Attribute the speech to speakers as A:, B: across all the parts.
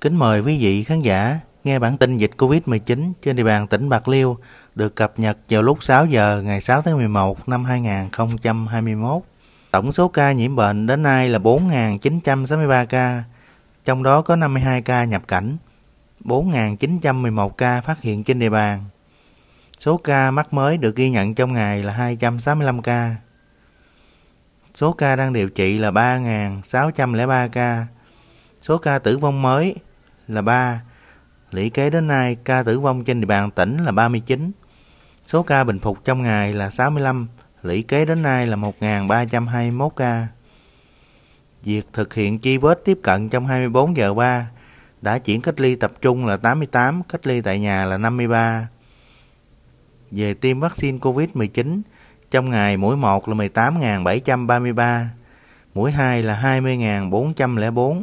A: Kính mời quý vị khán giả nghe bản tin dịch COVID-19 trên địa bàn tỉnh Bạc Liêu được cập nhật vào lúc 6 giờ ngày 6 tháng 11 năm 2021. Tổng số ca nhiễm bệnh đến nay là 4.963 ca, trong đó có 52 ca nhập cảnh, 4.911 ca phát hiện trên địa bàn. Số ca mắc mới được ghi nhận trong ngày là 265 ca. Số ca đang điều trị là 3.603 ca. Số ca tử vong mới là 3. Lũy kế đến nay, ca tử vong trên địa bàn tỉnh là 39. Số ca bình phục trong ngày là 65, lũy kế đến nay là 1.321 ca. Việc thực hiện chi vết tiếp cận trong 24 giờ 3 đã chuyển cách ly tập trung là 88, cách ly tại nhà là 53. Về tiêm vaccine COVID-19, trong ngày mũi 1 là 18.733, mũi 2 là 20.404.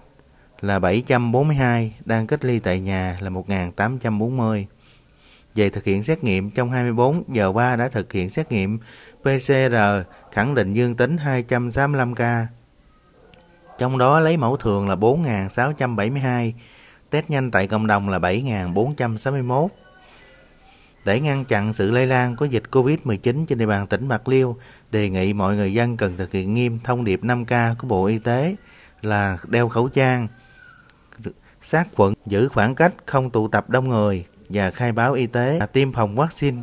A: là 742, đang cách ly tại nhà là 1840. Về thực hiện xét nghiệm, trong 24 giờ qua đã thực hiện xét nghiệm PCR khẳng định dương tính 265 ca. Trong đó lấy mẫu thường là 4.672, test nhanh tại cộng đồng là 7.461. Để ngăn chặn sự lây lan của dịch COVID-19 trên địa bàn tỉnh Bạc Liêu, đề nghị mọi người dân cần thực hiện nghiêm thông điệp 5K của Bộ Y tế là đeo khẩu trang, sát khuẩn, giữ khoảng cách không tụ tập đông người và khai báo y tế và tiêm phòng vaccine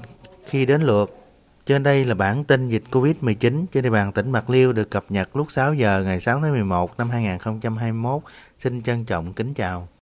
A: khi đến lượt. Trên đây là bản tin dịch COVID-19 trên địa bàn tỉnh Bạc Liêu được cập nhật lúc 6 giờ ngày 6 tháng 11 năm 2021. Xin trân trọng kính chào.